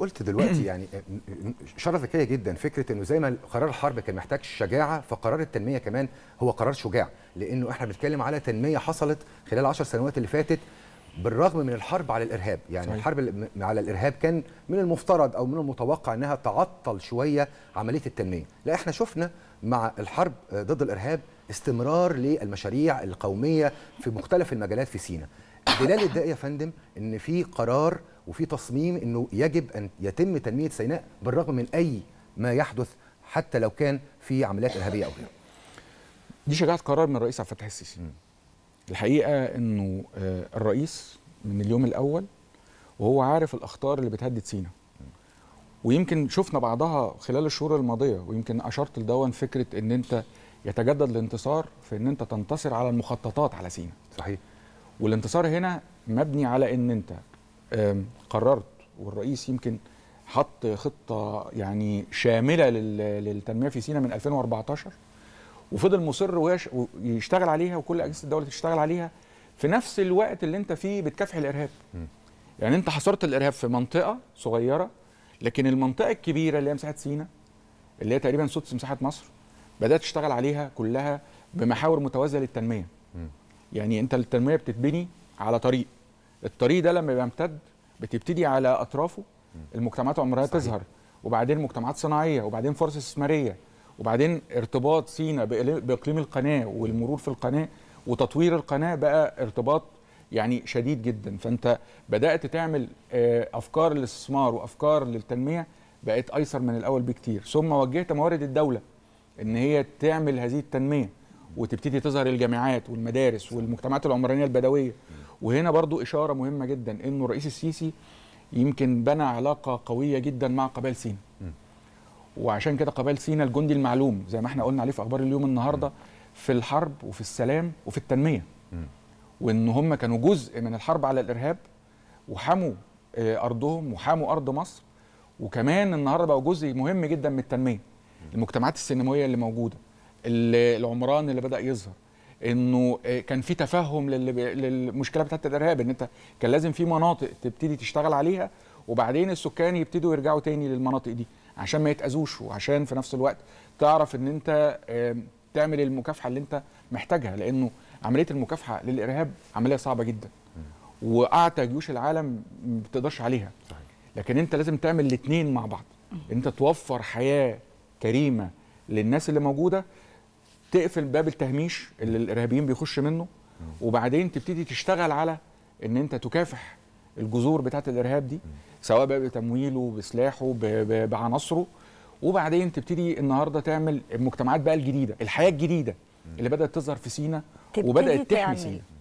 قلت دلوقتي يعني آه، آه، شرف ذكيه جدا فكره انه زي ما قرار الحرب كان محتاج شجاعه فقرار التنميه كمان هو قرار شجاع لانه احنا بنتكلم على تنميه حصلت خلال 10 سنوات اللي فاتت بالرغم من الحرب على الارهاب يعني صحيح. الحرب على الارهاب كان من المفترض او من المتوقع انها تعطل شويه عمليه التنميه لا احنا شفنا مع الحرب آه، ضد الارهاب استمرار للمشاريع القوميه في مختلف المجالات في سينا دلال ده يا فندم ان في قرار وفي تصميم انه يجب ان يتم تنميه سيناء بالرغم من اي ما يحدث حتى لو كان في عمليات ارهابيه او غيره. دي شجاعه قرار من الرئيس عبد الفتاح السيسي. الحقيقه انه آه، الرئيس من اليوم الاول وهو عارف الاخطار اللي بتهدد سينا. ويمكن شفنا بعضها خلال الشهور الماضيه ويمكن اشرت لدون فكره ان انت يتجدد الانتصار في ان انت تنتصر على المخططات على سينا. صحيح. والانتصار هنا مبني على ان انت قررت والرئيس يمكن حط خطه يعني شامله للتنميه في سينا من 2014 وفضل مصر ويشتغل عليها وكل اجهزه الدوله تشتغل عليها في نفس الوقت اللي انت فيه بتكافح الارهاب يعني انت حصرت الارهاب في منطقه صغيره لكن المنطقه الكبيره اللي هي مساحه سينا اللي هي تقريبا سدس مساحه مصر بدات تشتغل عليها كلها بمحاور متوازيه للتنميه يعني انت التنميه بتتبني على طريق الطريق ده لما بيمتد بتبتدي على اطرافه المجتمعات العمرانيه تظهر وبعدين مجتمعات صناعيه وبعدين فرص استثماريه وبعدين ارتباط سينا باقليم القناه والمرور في القناه وتطوير القناه بقى ارتباط يعني شديد جدا فانت بدات تعمل آه، افكار للاستثمار وافكار للتنميه بقت ايسر من الاول بكتير ثم وجهت موارد الدوله ان هي تعمل هذه التنميه وتبتدي تظهر الجامعات والمدارس والمجتمعات العمرانيه البدويه وهنا برضو اشاره مهمه جدا انه الرئيس السيسي يمكن بنى علاقه قويه جدا مع قبائل سينا وعشان كده قبائل سينا الجندي المعلوم زي ما احنا قلنا عليه في اخبار اليوم النهارده في الحرب وفي السلام وفي التنميه وان هم كانوا جزء من الحرب على الارهاب وحموا آه، ارضهم وحموا ارض مصر وكمان النهارده بقوا جزء مهم جدا من التنميه المجتمعات السينمائيه اللي موجوده العمران اللي بدا يظهر انه آه، كان في تفهم للمشكله بتاعت الارهاب ان انت كان لازم في مناطق تبتدي تشتغل عليها وبعدين السكان يبتدوا يرجعوا تاني للمناطق دي عشان ما يتاذوش وعشان في نفس الوقت تعرف ان انت آه، تعمل المكافحه اللي انت محتاجها لانه عمليه المكافحه للارهاب عمليه صعبه جدا واعتى جيوش العالم ما بتقدرش عليها لكن انت لازم تعمل الاثنين مع بعض انت توفر حياه كريمه للناس اللي موجوده تقفل باب التهميش اللي الارهابيين بيخش منه وبعدين تبتدي تشتغل على ان انت تكافح الجذور بتاعت الارهاب دي سواء بقى بتمويله بسلاحه بعناصره وبعدين تبتدي النهارده تعمل المجتمعات بقى الجديده الحياه الجديده اللي بدات تظهر في سينا وبدات تحمي سينا